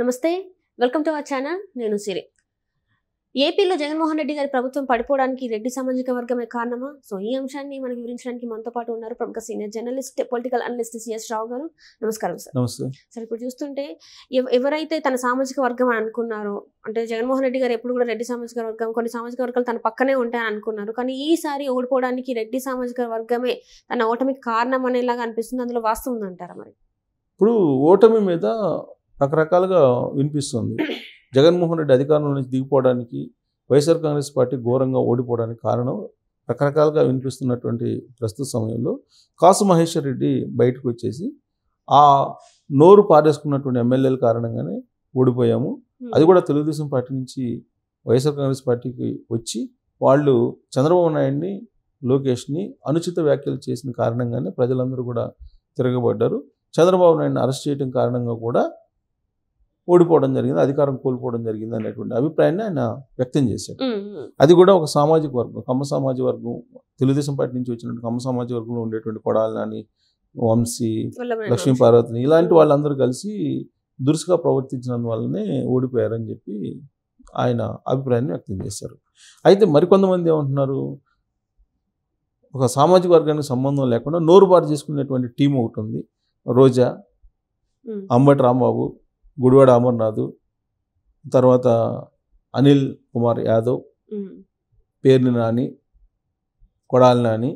నమస్తే welcome to our channel నేను సిరి ఏపీలో జగన్మోహన్ రెడ్డి గారి ప్రభుత్వం పడిపోవడానికి రెడ్డి సామాజిక వర్గమే కారణమా సో ఈ అంశాన్ని మనకి వివరించడానికి మనతో పాటు ఉన్నారు ప్రముఖ senior journalist political analyst CS Rao garu నమస్కారం సార్ నమస్తే సార్ ఇప్పుడు చూస్తుంటే ఎవరైతే తన సామాజిక వర్గం అని అనుకున్నారో అంటే జగన్మోహన్ రెడ్డి గారు ఎప్పుడు కూడా రెడ్డి సామాజిక వర్గం కొన్ని సామాజిక వర్గాలు తన పక్కనే ఉంటాయని అనుకున్నారు కానీ ఈసారి ఓడిపోవడానికి రెడ్డి సామాజిక వర్గమే తన ఓటమికి కారణం అనేలాగా అనిపిస్తుంది అందులో వాస్తవం అంటారా మరి ఇప్పుడు ఓటమి మీద రకరకాలుగా వినిపిస్తుంది జగన్మోహన్ రెడ్డి అధికారంలో నుంచి దిగిపోవడానికి వైఎస్ఆర్ కాంగ్రెస్ పార్టీ ఘోరంగా ఓడిపోవడానికి కారణం రకరకాలుగా వినిపిస్తున్నటువంటి ప్రస్తుత సమయంలో కాసు మహేశ్వర్ రెడ్డి బయటకు వచ్చేసి ఆ నోరు పారేసుకున్నటువంటి ఎమ్మెల్యేల కారణంగానే ఓడిపోయాము అది కూడా తెలుగుదేశం పార్టీ నుంచి వైఎస్ఆర్ కాంగ్రెస్ పార్టీకి వచ్చి వాళ్ళు చంద్రబాబు నాయుడిని లోకేష్ని అనుచిత వ్యాఖ్యలు చేసిన కారణంగానే ప్రజలందరూ కూడా తిరగబడ్డారు చంద్రబాబు నాయుడిని అరెస్ట్ చేయడం కారణంగా కూడా ఓడిపోవడం జరిగింది అధికారం కోల్పోవడం జరిగింది అనేటువంటి అభిప్రాయాన్ని ఆయన వ్యక్తం చేశాడు అది కూడా ఒక సామాజిక వర్గం కమ్మ సామాజిక వర్గం తెలుగుదేశం పార్టీ నుంచి వచ్చినటువంటి కమ్మ సామాజిక వర్గంలో ఉండేటువంటి కొడాలని వంశీ లక్ష్మీపార్వతిని ఇలాంటి వాళ్ళందరూ కలిసి దురుసుగా ప్రవర్తించినందువల్లనే ఓడిపోయారని చెప్పి ఆయన అభిప్రాయాన్ని వ్యక్తం చేశారు అయితే మరికొంతమంది ఏమంటున్నారు ఒక సామాజిక వర్గానికి సంబంధం లేకుండా నోరుబారు చేసుకునేటువంటి టీం ఒకటి ఉంది రోజా అంబటి రాంబాబు గుడివాడ అమర్నాథ్ తర్వాత అనిల్ కుమార్ యాదవ్ పేర్ని నాని కొడాలి నాని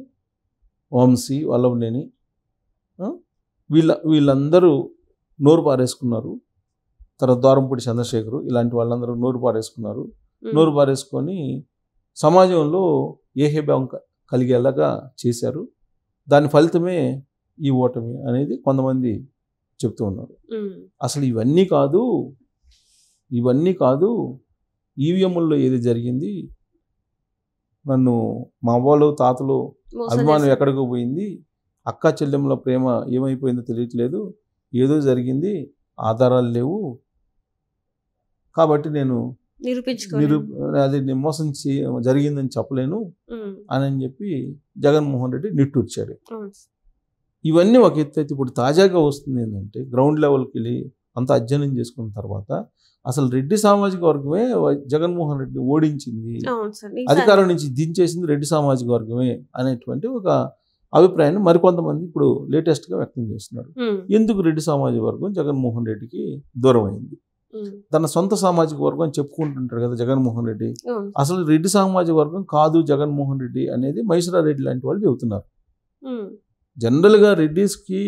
వంశీ వల్లభనేని వీళ్ళ వీళ్ళందరూ నోరు పారేసుకున్నారు తర్వాత ద్వారంపూడి చంద్రశేఖరు ఇలాంటి వాళ్ళందరూ నోరు పారేసుకున్నారు నోరు పారేసుకొని సమాజంలో ఏహేభావం కలిగేలాగా చేశారు దాని ఫలితమే ఈ ఓటమి అనేది కొంతమంది చెప్తూ ఉన్నారు అసలు ఇవన్నీ కాదు ఇవన్నీ కాదు ఈవీఎంలో ఏది జరిగింది నన్ను మా అవ్వలు తాతలు అభిమానం ఎక్కడికి పోయింది అక్క చెల్లెమ్మల ప్రేమ ఏమైపోయిందో తెలియట్లేదు ఏదో జరిగింది ఆధారాలు లేవు కాబట్టి నేను అది మోసం జరిగిందని చెప్పలేను అని చెప్పి జగన్మోహన్ రెడ్డి నిట్టూర్చాడు ఇవన్నీ ఒక ఎత్తు అయితే ఇప్పుడు తాజాగా వస్తుంది ఏంటంటే గ్రౌండ్ లెవెల్కి వెళ్ళి అంత అధ్యయనం చేసుకున్న తర్వాత అసలు రెడ్డి సామాజిక వర్గమే జగన్మోహన్ రెడ్డి ఓడించింది అధికారం నుంచి దించేసింది రెడ్డి సామాజిక వర్గమే అనేటువంటి ఒక అభిప్రాయాన్ని మరికొంతమంది ఇప్పుడు లేటెస్ట్గా వ్యక్తం చేస్తున్నారు ఎందుకు రెడ్డి సామాజిక వర్గం జగన్మోహన్ రెడ్డికి దూరం అయింది తన సొంత సామాజిక వర్గం చెప్పుకుంటుంటారు కదా జగన్మోహన్ రెడ్డి అసలు రెడ్డి సామాజిక వర్గం కాదు జగన్మోహన్ రెడ్డి అనేది రెడ్డి లాంటి వాళ్ళు చెబుతున్నారు జనరల్గా రెడ్డిస్కి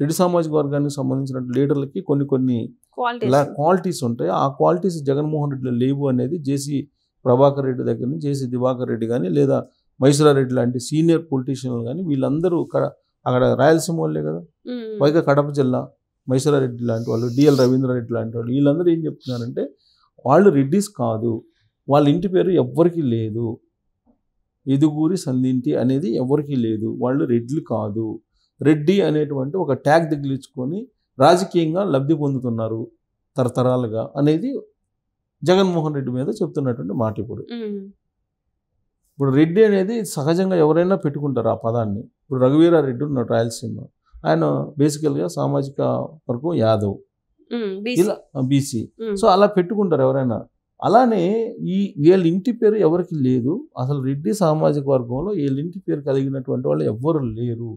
రెడ్డి సామాజిక వర్గానికి సంబంధించిన లీడర్లకి కొన్ని కొన్ని క్వాలిటీస్ ఉంటాయి ఆ క్వాలిటీస్ జగన్మోహన్ రెడ్డిలో లేవు అనేది జేసీ ప్రభాకర్ రెడ్డి దగ్గర నుంచి జేసీ దివాకర్ రెడ్డి కానీ లేదా రెడ్డి లాంటి సీనియర్ పొలిటీషియన్లు కానీ వీళ్ళందరూ అక్కడ రాయలసీమ వాళ్ళే కదా పైగా కడప జిల్లా రెడ్డి లాంటి వాళ్ళు డిఎల్ రవీంద్రారెడ్డి లాంటి వాళ్ళు వీళ్ళందరూ ఏం చెప్తున్నారంటే వాళ్ళు రెడ్డిస్ కాదు వాళ్ళ ఇంటి పేరు ఎవ్వరికీ లేదు ఎదుగురి సంధింటి అనేది ఎవరికీ లేదు వాళ్ళు రెడ్లు కాదు రెడ్డి అనేటువంటి ఒక ట్యాగ్ తగిలించుకొని రాజకీయంగా లబ్ధి పొందుతున్నారు తరతరాలుగా అనేది జగన్మోహన్ రెడ్డి మీద చెప్తున్నటువంటి మాట ఇప్పుడు ఇప్పుడు రెడ్డి అనేది సహజంగా ఎవరైనా పెట్టుకుంటారు ఆ పదాన్ని ఇప్పుడు రఘువీరారెడ్డి ఉన్నాడు రాయలసీమ ఆయన బేసికల్గా సామాజిక వర్గం యాదవ్ ఇలా బీసీ సో అలా పెట్టుకుంటారు ఎవరైనా అలానే ఈ వీళ్ళ ఇంటి పేరు ఎవరికి లేదు అసలు రెడ్డి సామాజిక వర్గంలో వీళ్ళ ఇంటి పేరు కలిగినటువంటి వాళ్ళు ఎవ్వరు లేరు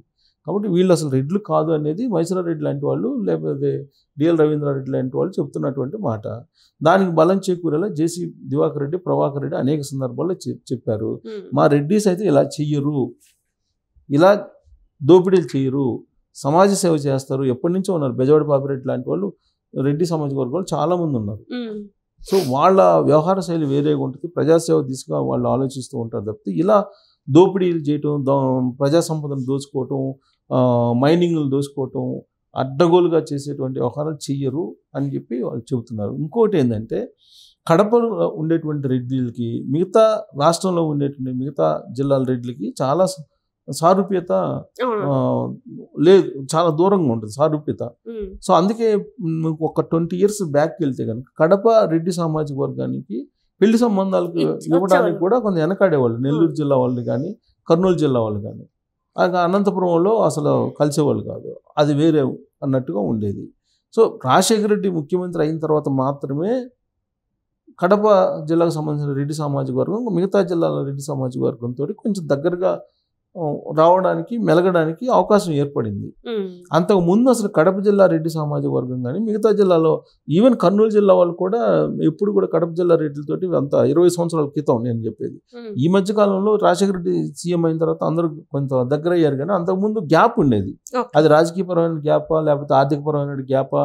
కాబట్టి వీళ్ళు అసలు రెడ్లు కాదు అనేది రెడ్డి లాంటి వాళ్ళు లేకపోతే డిఎల్ రవీంద్రారెడ్డి లాంటి వాళ్ళు చెప్తున్నటువంటి మాట దానికి బలం చేకూరేలా జేసీ దివాకర్ రెడ్డి ప్రభాకర్ రెడ్డి అనేక సందర్భాల్లో చెప్పారు మా రెడ్డిస్ అయితే ఇలా చెయ్యరు ఇలా దోపిడీలు చేయరు సమాజ సేవ చేస్తారు ఎప్పటి నుంచో ఉన్నారు బెజవాడ పాపిరెడ్డి లాంటి వాళ్ళు రెడ్డి సమాజ వర్గంలో చాలామంది ఉన్నారు సో వాళ్ళ వ్యవహార శైలి వేరేగా ఉంటుంది ప్రజాసేవ దిశగా వాళ్ళు ఆలోచిస్తూ ఉంటారు తప్పితే ఇలా దోపిడీలు చేయటం ప్రజా సంపదను దోచుకోవటం మైనింగ్లు దోచుకోవటం అడ్డగోలుగా చేసేటువంటి వ్యవహారాలు చెయ్యరు అని చెప్పి వాళ్ళు చెబుతున్నారు ఇంకోటి ఏంటంటే కడపలో ఉండేటువంటి రెడ్డిలకి మిగతా రాష్ట్రంలో ఉండేటువంటి మిగతా జిల్లాల రెడ్లకి చాలా సారూప్యత లేదు చాలా దూరంగా ఉంటుంది సారూప్యత సో అందుకే ఒక ట్వంటీ ఇయర్స్ బ్యాక్ వెళ్తే కనుక కడప రెడ్డి సామాజిక వర్గానికి పెళ్లి సంబంధాలకు ఇవ్వడానికి కూడా కొంత వెనకాడేవాళ్ళు నెల్లూరు జిల్లా వాళ్ళు కానీ కర్నూలు జిల్లా వాళ్ళు కానీ అనంతపురంలో అసలు కలిసేవాళ్ళు కాదు అది వేరే అన్నట్టుగా ఉండేది సో రాజశేఖర రెడ్డి ముఖ్యమంత్రి అయిన తర్వాత మాత్రమే కడప జిల్లాకు సంబంధించిన రెడ్డి సామాజిక వర్గం మిగతా జిల్లాల రెడ్డి సామాజిక వర్గంతో కొంచెం దగ్గరగా రావడానికి మెలగడానికి అవకాశం ఏర్పడింది అంతకు ముందు అసలు కడప జిల్లా రెడ్డి సామాజిక వర్గం కానీ మిగతా జిల్లాలో ఈవెన్ కర్నూలు జిల్లా వాళ్ళు కూడా ఎప్పుడు కూడా కడప జిల్లా రెడ్డిలతోటి అంత ఇరవై సంవత్సరాల క్రితం నేను చెప్పేది ఈ మధ్య కాలంలో రాజశేఖర రెడ్డి సీఎం అయిన తర్వాత అందరూ కొంత దగ్గర అయ్యారు కానీ అంతకుముందు గ్యాప్ ఉండేది అది రాజకీయ పరమైన గ్యాపా లేకపోతే ఆర్థిక పరమైన గ్యాపా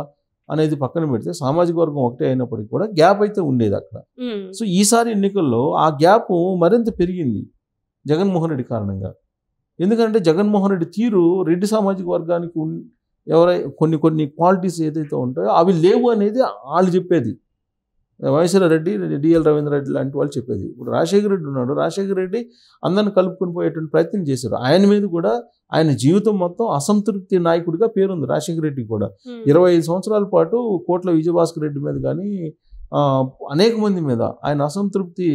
అనేది పక్కన పెడితే సామాజిక వర్గం ఒకటే అయినప్పటికీ కూడా గ్యాప్ అయితే ఉండేది అక్కడ సో ఈసారి ఎన్నికల్లో ఆ గ్యాప్ మరింత పెరిగింది జగన్మోహన్ రెడ్డి కారణంగా ఎందుకంటే జగన్మోహన్ రెడ్డి తీరు రెడ్డి సామాజిక వర్గానికి ఎవరై కొన్ని కొన్ని క్వాలిటీస్ ఏదైతే ఉంటాయో అవి లేవు అనేది వాళ్ళు చెప్పేది వైఎస్ఆర్ రెడ్డి డిఎల్ రవీంద్ర రెడ్డి లాంటి వాళ్ళు చెప్పేది ఇప్పుడు రాజశేఖర రెడ్డి ఉన్నాడు రాజశేఖర రెడ్డి అందరిని కలుపుకొని పోయేటువంటి ప్రయత్నం చేశారు ఆయన మీద కూడా ఆయన జీవితం మొత్తం అసంతృప్తి నాయకుడిగా పేరుంది రాజశేఖర రెడ్డికి కూడా ఇరవై ఐదు సంవత్సరాల పాటు కోట్ల విజయభాస్కర్ రెడ్డి మీద కానీ అనేక మంది మీద ఆయన అసంతృప్తి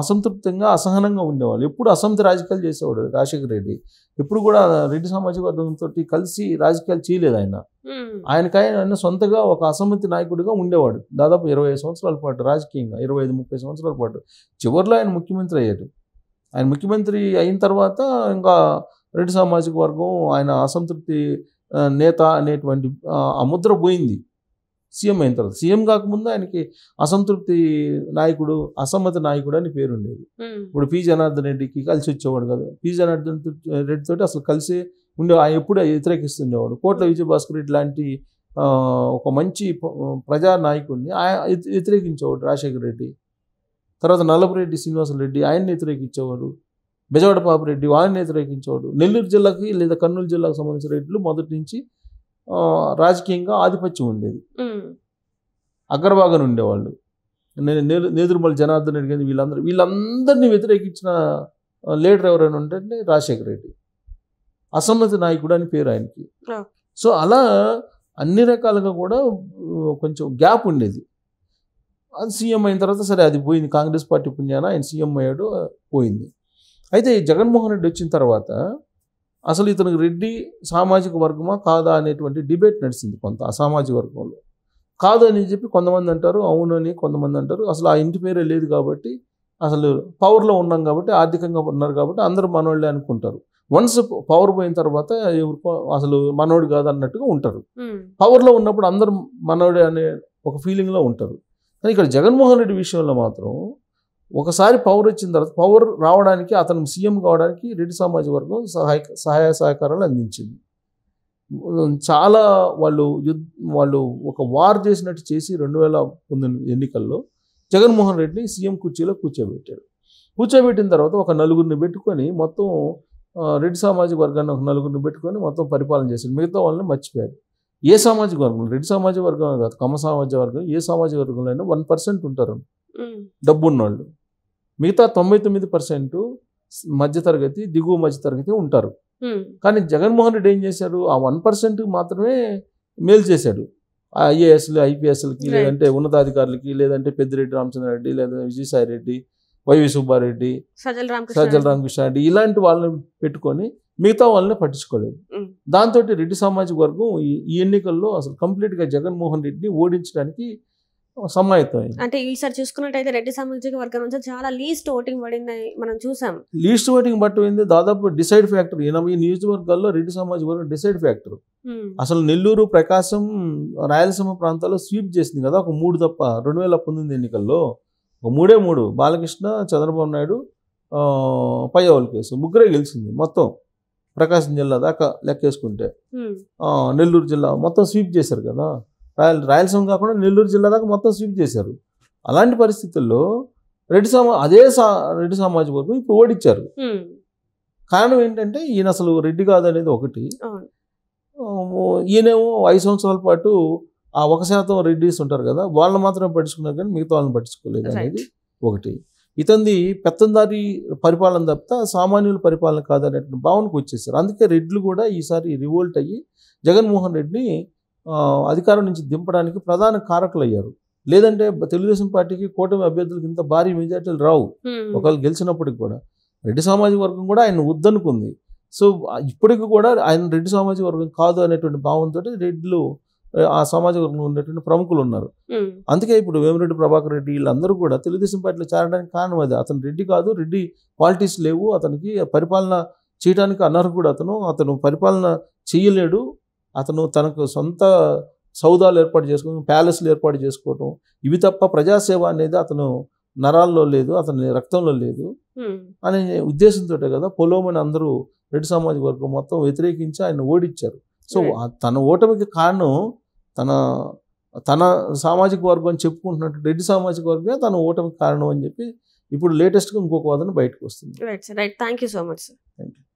అసంతృప్తంగా అసహనంగా ఉండేవాళ్ళు ఎప్పుడు అసంతి రాజకీయాలు చేసేవాడు రాజశేఖర రెడ్డి ఎప్పుడు కూడా రెడ్డి సామాజిక వర్గంతో కలిసి రాజకీయాలు చేయలేదు ఆయన ఆయనకాయన ఆయన సొంతగా ఒక అసమ్మతి నాయకుడిగా ఉండేవాడు దాదాపు ఇరవై సంవత్సరాల పాటు రాజకీయంగా ఇరవై ఐదు ముప్పై సంవత్సరాల పాటు చివరిలో ఆయన ముఖ్యమంత్రి అయ్యారు ఆయన ముఖ్యమంత్రి అయిన తర్వాత ఇంకా రెడ్డి సామాజిక వర్గం ఆయన అసంతృప్తి నేత అనేటువంటి ఆ ముద్ర పోయింది సీఎం అయిన తర్వాత సీఎం కాకముందు ఆయనకి అసంతృప్తి నాయకుడు అసమ్మతి నాయకుడు అని పేరుండేది ఇప్పుడు పి జనార్దన్ రెడ్డికి కలిసి వచ్చేవాడు కదా పి జనార్దన్ రెడ్డి తోటి అసలు కలిసి ఉండే ఆయన ఎప్పుడు వ్యతిరేకిస్తుండేవాడు కోట్ల విజయభాస్కర్ రెడ్డి లాంటి ఒక మంచి ప్రజా నాయకుడిని ఆయన వ్యతిరేకించేవాడు రాజశేఖర రెడ్డి తర్వాత నల్లపురెడ్డి శ్రీనివాసరెడ్డి ఆయన్ని వ్యతిరేకించేవాడు బెజవాడ రెడ్డి వాళ్ళని వ్యతిరేకించేవాడు నెల్లూరు జిల్లాకి లేదా కర్నూలు జిల్లాకు సంబంధించిన రెడ్లు మొదటి నుంచి రాజకీయంగా ఆధిపత్యం ఉండేది అగ్రభాగం ఉండేవాళ్ళు నేను నేదురుమల జనార్దన్ రెడ్డి కానీ వీళ్ళందరూ వీళ్ళందరినీ వ్యతిరేకించిన లీడర్ ఎవరైనా ఉంటే రాజశేఖర రెడ్డి అసమ్మతి నాయకుడు అని పేరు ఆయనకి సో అలా అన్ని రకాలుగా కూడా కొంచెం గ్యాప్ ఉండేది అది సీఎం అయిన తర్వాత సరే అది పోయింది కాంగ్రెస్ పార్టీ పుణ్యాన ఆయన సీఎం అయ్యాడు పోయింది అయితే జగన్మోహన్ రెడ్డి వచ్చిన తర్వాత అసలు ఇతనికి రెడ్డి సామాజిక వర్గమా కాదా అనేటువంటి డిబేట్ నడిచింది కొంత అసామాజిక వర్గంలో కాదు అని చెప్పి కొంతమంది అంటారు అవునని కొంతమంది అంటారు అసలు ఆ ఇంటి పేరే లేదు కాబట్టి అసలు పవర్లో ఉన్నాం కాబట్టి ఆర్థికంగా ఉన్నారు కాబట్టి అందరూ మనోళ్ళే అనుకుంటారు వన్స్ పవర్ పోయిన తర్వాత ఎవరు అసలు మనోడు కాదు అన్నట్టుగా ఉంటారు పవర్లో ఉన్నప్పుడు అందరూ మనోడే అనే ఒక ఫీలింగ్లో ఉంటారు కానీ ఇక్కడ జగన్మోహన్ రెడ్డి విషయంలో మాత్రం ఒకసారి పవర్ వచ్చిన తర్వాత పవర్ రావడానికి అతను సీఎం కావడానికి రెడ్డి సమాజ వర్గం సహాయ సహాయ సహకారాలు అందించింది చాలా వాళ్ళు యుద్ వాళ్ళు ఒక వార్ చేసినట్టు చేసి రెండు వేల పంతొమ్మిది ఎన్నికల్లో జగన్మోహన్ రెడ్డిని సీఎం కుర్చీలో కూర్చోబెట్టాడు కూర్చోబెట్టిన తర్వాత ఒక నలుగురిని పెట్టుకొని మొత్తం రెడ్డి సామాజిక వర్గాన్ని ఒక నలుగురిని పెట్టుకొని మొత్తం పరిపాలన చేశాడు మిగతా వాళ్ళని మర్చిపోయారు ఏ సామాజిక వర్గం రెడ్డి సామాజిక వర్గం కాదు కమ్మ సామాజిక వర్గం ఏ సామాజిక వర్గంలో అయినా వన్ పర్సెంట్ ఉంటారు డబ్బున్నోళ్ళు మిగతా తొంభై తొమ్మిది పర్సెంట్ మధ్యతరగతి దిగువ మధ్యతరగతి ఉంటారు కానీ జగన్మోహన్ రెడ్డి ఏం చేశాడు ఆ వన్ పర్సెంట్ మాత్రమే మేలు చేశాడు ఐఏఎస్లు ఐపీఎస్లకి లేదంటే ఉన్నతాధికారులకి లేదంటే పెద్దిరెడ్డి రామచంద్రారెడ్డి లేదంటే విజయసాయి రెడ్డి వైవి సుబ్బారెడ్డి సజ్జల రామకృష్ణారెడ్డి ఇలాంటి వాళ్ళని పెట్టుకొని మిగతా వాళ్ళని పట్టించుకోలేదు దాంతో రెడ్డి సామాజిక వర్గం ఈ ఎన్నికల్లో అసలు కంప్లీట్గా జగన్మోహన్ రెడ్డిని ఓడించడానికి సమాయత్తం అంటే ఈసారి చూసుకున్నట్టయితే రెడ్డి సామాజిక వర్గం నుంచి చాలా లీస్ట్ ఓటింగ్ పడిందని మనం చూసాం లీస్ట్ ఓటింగ్ పట్టింది దాదాపు డిసైడ్ ఫ్యాక్టర్ ఎనభై నియోజకవర్గాల్లో రెడ్డి సామాజిక వర్గం డిసైడ్ ఫ్యాక్టర్ అసలు నెల్లూరు ప్రకాశం రాయలసీమ ప్రాంతాల్లో స్వీప్ చేసింది కదా ఒక మూడు తప్ప రెండు వేల పంతొమ్మిది ఎన్నికల్లో ఒక మూడే మూడు బాలకృష్ణ చంద్రబాబు నాయుడు పయ్యవల్ కేసు ముగ్గురే గెలిచింది మొత్తం ప్రకాశం జిల్లా దాకా లెక్కేసుకుంటే నెల్లూరు జిల్లా మొత్తం స్వీప్ చేశారు కదా రాయల్ రాయలసీమ కాకుండా నెల్లూరు జిల్లా దాకా మొత్తం స్వీప్ చేశారు అలాంటి పరిస్థితుల్లో రెడ్డి సమా అదే సా రెడ్డి సమాజ వర్గం ఇప్పుడు ఓడిచ్చారు కారణం ఏంటంటే ఈయన అసలు రెడ్డి కాదు అనేది ఒకటి ఈయనేమో ఐదు సంవత్సరాల పాటు ఆ ఒక శాతం రెడ్డిస్ ఉంటారు కదా వాళ్ళు మాత్రమే పట్టించుకున్నారు కానీ మిగతా వాళ్ళని పట్టించుకోలేదు అనేది ఒకటి ఇతంది పెత్తందారి పరిపాలన తప్ప సామాన్యుల పరిపాలన కాదనే భావనకు వచ్చేసారు అందుకే రెడ్లు కూడా ఈసారి రివోల్ట్ అయ్యి జగన్మోహన్ రెడ్డిని అధికారం నుంచి దింపడానికి ప్రధాన కారకులు అయ్యారు లేదంటే తెలుగుదేశం పార్టీకి కూటమి అభ్యర్థులకు ఇంత భారీ మెజార్టీలు రావు ఒకవేళ గెలిచినప్పటికి కూడా రెడ్డి సామాజిక వర్గం కూడా ఆయన వద్దనుకుంది సో ఇప్పటికి కూడా ఆయన రెడ్డి సామాజిక వర్గం కాదు అనేటువంటి భావంతో రెడ్డిలు ఆ సామాజిక వర్గంలో ఉన్నటువంటి ప్రముఖులు ఉన్నారు అందుకే ఇప్పుడు వేమిరెడ్డి ప్రభాకర్ రెడ్డి వీళ్ళందరూ కూడా తెలుగుదేశం పార్టీలో చేరడానికి కారణం అది అతను రెడ్డి కాదు రెడ్డి క్వాలిటీస్ లేవు అతనికి పరిపాలన చేయడానికి అనర్హుడు అతను అతను పరిపాలన చేయలేడు అతను తనకు సొంత సౌదాలు ఏర్పాటు చేసుకోవడం ప్యాలెస్లు ఏర్పాటు చేసుకోవడం ఇవి తప్ప ప్రజాసేవ అనేది అతను నరాల్లో లేదు అతని రక్తంలో లేదు అనే ఉద్దేశంతో కదా పొలోమని అందరూ రెడ్డి సామాజిక వర్గం మొత్తం వ్యతిరేకించి ఆయన ఓడిచ్చారు సో తన ఓటమికి కారణం తన తన సామాజిక వర్గం చెప్పుకుంటున్నట్టు రెడ్డి సామాజిక వర్గమే తన ఓటమికి కారణం అని చెప్పి ఇప్పుడు లేటెస్ట్గా ఇంకొక వాదన బయటకు వస్తుంది right sir right thank you so much sir thank you